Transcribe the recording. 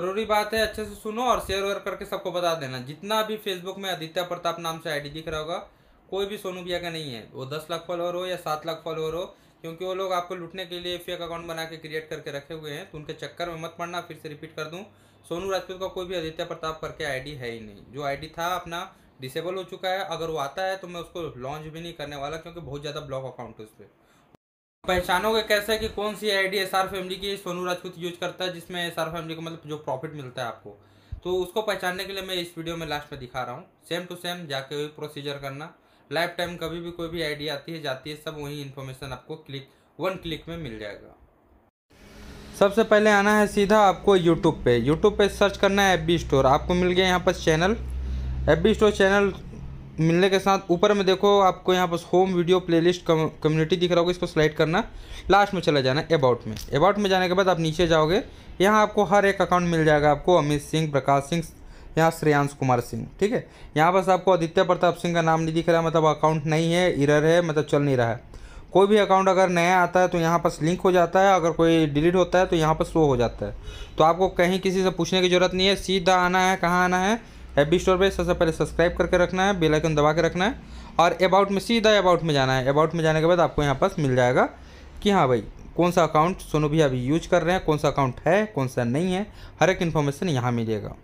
जरूरी बात है अच्छे से सुनो और शेयर वेयर करके सबको बता देना जितना भी फेसबुक में आदित्य प्रताप नाम से आईडी दिख रहा होगा कोई भी सोनू भैया का नहीं है वो दस लाख फॉलोअर हो या सात लाख फॉलोअर हो क्योंकि वो लोग आपको लूटने के लिए फेक अकाउंट बना के क्रिएट करके रखे हुए हैं तो उनके चक्कर में मत पड़ना फिर से रिपीट कर दूँ सोनू राजपूत का कोई भी आदित्य प्रताप करके आई है ही नहीं जो आई था अपना डिसेबल हो चुका है अगर वो आता है तो मैं उसको लॉन्च भी नहीं करने वाला क्योंकि बहुत ज़्यादा ब्लॉक अकाउंट है उस पर पहचानोगे कैसे कि कौन सी आईडी एसआर फैमिली की सोनू राजपूत यूज करता है जिसमें एसआर फैमिली का मतलब जो प्रॉफिट मिलता है आपको तो उसको पहचानने के लिए मैं इस वीडियो में लास्ट में दिखा रहा हूँ सेम टू सेम जाके वही प्रोसीजर करना लाइफ टाइम कभी भी कोई भी आईडी आती है जाती है सब वही इन्फॉर्मेशन आपको क्लिक वन क्लिक में मिल जाएगा सबसे पहले आना है सीधा आपको यूट्यूब पर यूट्यूब पर सर्च करना है एफ स्टोर आपको मिल गया यहाँ पर चैनल एफ स्टोर चैनल मिलने के साथ ऊपर में देखो आपको यहाँ पर होम वीडियो प्लेलिस्ट कम्युनिटी दिख रहा होगा इसको स्लाइड करना लास्ट में चला जाना अबाउट में अबाउट में जाने के बाद आप नीचे जाओगे यहाँ आपको हर एक अकाउंट मिल जाएगा आपको अमित सिंह प्रकाश सिंह यहाँ श्रेयांश कुमार सिंह ठीक है यहाँ बस आपको आदित्य प्रताप सिंह का नाम नहीं दिख रहा मतलब अकाउंट नहीं है इरर है मतलब चल नहीं रहा है कोई भी अकाउंट अगर नया आता है तो यहाँ पर लिंक हो जाता है अगर कोई डिलीट होता है तो यहाँ पर शो हो जाता है तो आपको कहीं किसी से पूछने की ज़रूरत नहीं है सीधा आना है कहाँ आना है हैप्पी स्टोर पर सबसे पहले सब्सक्राइब करके रखना है बेलाइकन दबा के रखना है और अबाउट में सीधा अबाउट में जाना है अबाउट में जाने के बाद आपको यहाँ पास मिल जाएगा कि हाँ भाई कौन सा अकाउंट सोनू भैया अभी यूज कर रहे हैं कौन सा अकाउंट है कौन सा नहीं है हर एक इन्फॉर्मेशन यहाँ मिलेगा